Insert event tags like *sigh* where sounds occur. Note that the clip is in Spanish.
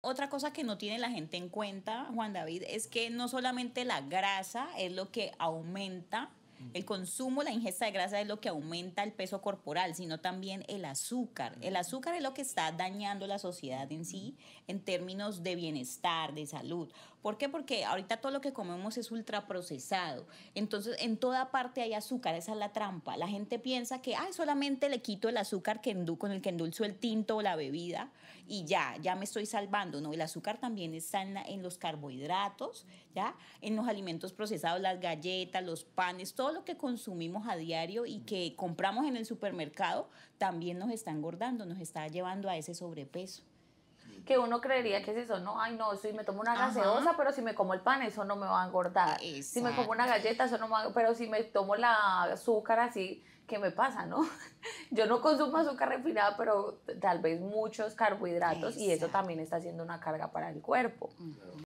Otra cosa que no tiene la gente en cuenta, Juan David, es que no solamente la grasa es lo que aumenta, el consumo, la ingesta de grasa es lo que aumenta el peso corporal, sino también el azúcar. El azúcar es lo que está dañando la sociedad en sí en términos de bienestar, de salud. ¿Por qué? Porque ahorita todo lo que comemos es ultraprocesado. Entonces, en toda parte hay azúcar, esa es la trampa. La gente piensa que, ay, solamente le quito el azúcar que con el que endulzo el tinto o la bebida y ya, ya me estoy salvando, ¿no? El azúcar también está en, los carbohidratos, ¿ya? En los alimentos procesados, las galletas, los panes, todo lo que consumimos a diario y que compramos en el supermercado también nos está engordando, nos está llevando a ese sobrepeso que uno creería que es eso, no, ay no, si me tomo una gaseosa, pero si me como el pan, eso no me va a engordar. Si me como una galleta, eso no me va pero si me tomo la azúcar así, ¿qué me pasa, no? *laughs* Yo no consumo azúcar refinada, pero tal vez muchos carbohidratos y eso también está haciendo una carga para el cuerpo.